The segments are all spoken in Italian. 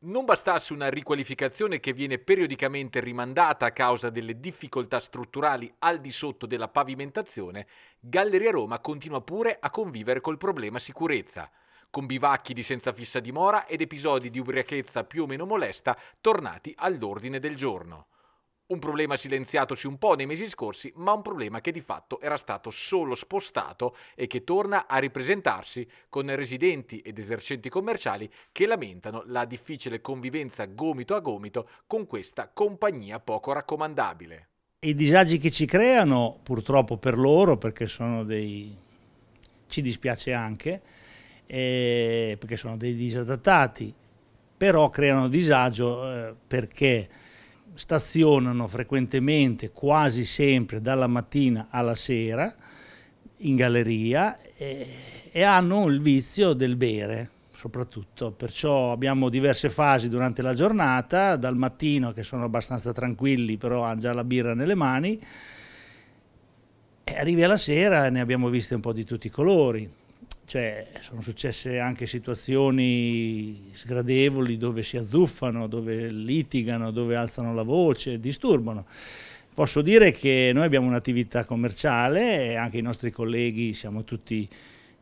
non bastasse una riqualificazione che viene periodicamente rimandata a causa delle difficoltà strutturali al di sotto della pavimentazione, Galleria Roma continua pure a convivere col problema sicurezza, con bivacchi di senza fissa dimora ed episodi di ubriachezza più o meno molesta tornati all'ordine del giorno. Un problema silenziatosi un po' nei mesi scorsi, ma un problema che di fatto era stato solo spostato e che torna a ripresentarsi con residenti ed esercenti commerciali che lamentano la difficile convivenza gomito a gomito con questa compagnia poco raccomandabile. I disagi che ci creano, purtroppo per loro, perché sono dei... ci dispiace anche, eh, perché sono dei disadattati, però creano disagio eh, perché stazionano frequentemente, quasi sempre, dalla mattina alla sera in galleria e, e hanno il vizio del bere soprattutto, perciò abbiamo diverse fasi durante la giornata, dal mattino che sono abbastanza tranquilli però hanno già la birra nelle mani, e arrivi alla sera e ne abbiamo viste un po' di tutti i colori, cioè, sono successe anche situazioni sgradevoli dove si azzuffano, dove litigano, dove alzano la voce, disturbano. Posso dire che noi abbiamo un'attività commerciale e anche i nostri colleghi siamo tutti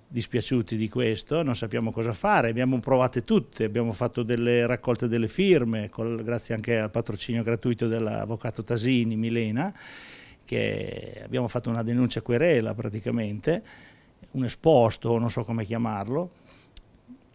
dispiaciuti di questo, non sappiamo cosa fare, abbiamo provate tutte, abbiamo fatto delle raccolte delle firme, col, grazie anche al patrocinio gratuito dell'avvocato Tasini, Milena, che abbiamo fatto una denuncia querela praticamente, un esposto, non so come chiamarlo,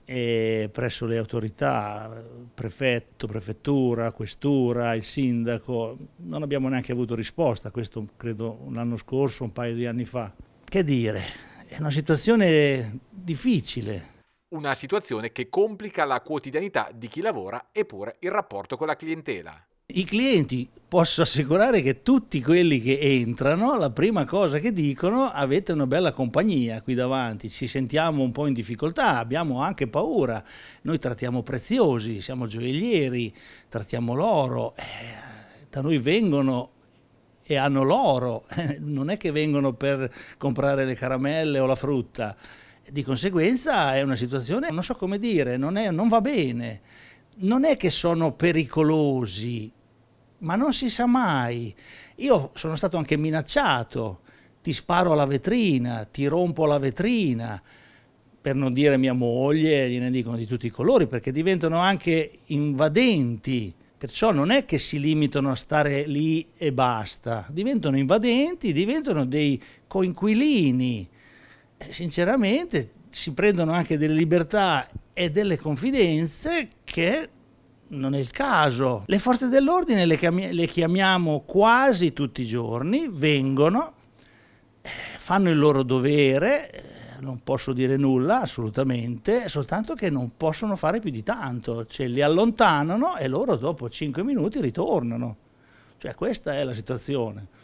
presso le autorità, prefetto, prefettura, questura, il sindaco, non abbiamo neanche avuto risposta, questo credo un anno scorso, un paio di anni fa. Che dire, è una situazione difficile. Una situazione che complica la quotidianità di chi lavora eppure il rapporto con la clientela i clienti posso assicurare che tutti quelli che entrano, la prima cosa che dicono, avete una bella compagnia qui davanti, ci sentiamo un po' in difficoltà, abbiamo anche paura, noi trattiamo preziosi, siamo gioiellieri, trattiamo l'oro, eh, da noi vengono e hanno l'oro, non è che vengono per comprare le caramelle o la frutta, di conseguenza è una situazione, non so come dire, non, è, non va bene. Non è che sono pericolosi, ma non si sa mai. Io sono stato anche minacciato, ti sparo alla vetrina, ti rompo la vetrina, per non dire mia moglie, gliene dicono di tutti i colori, perché diventano anche invadenti. Perciò non è che si limitano a stare lì e basta, diventano invadenti, diventano dei coinquilini. E sinceramente si prendono anche delle libertà e delle confidenze che non è il caso. Le forze dell'ordine le, chiami- le chiamiamo quasi tutti i giorni, vengono, eh, fanno il loro dovere, eh, non posso dire nulla assolutamente, soltanto che non possono fare più di tanto, cioè li allontanano e loro dopo 5 minuti ritornano. Cioè questa è la situazione.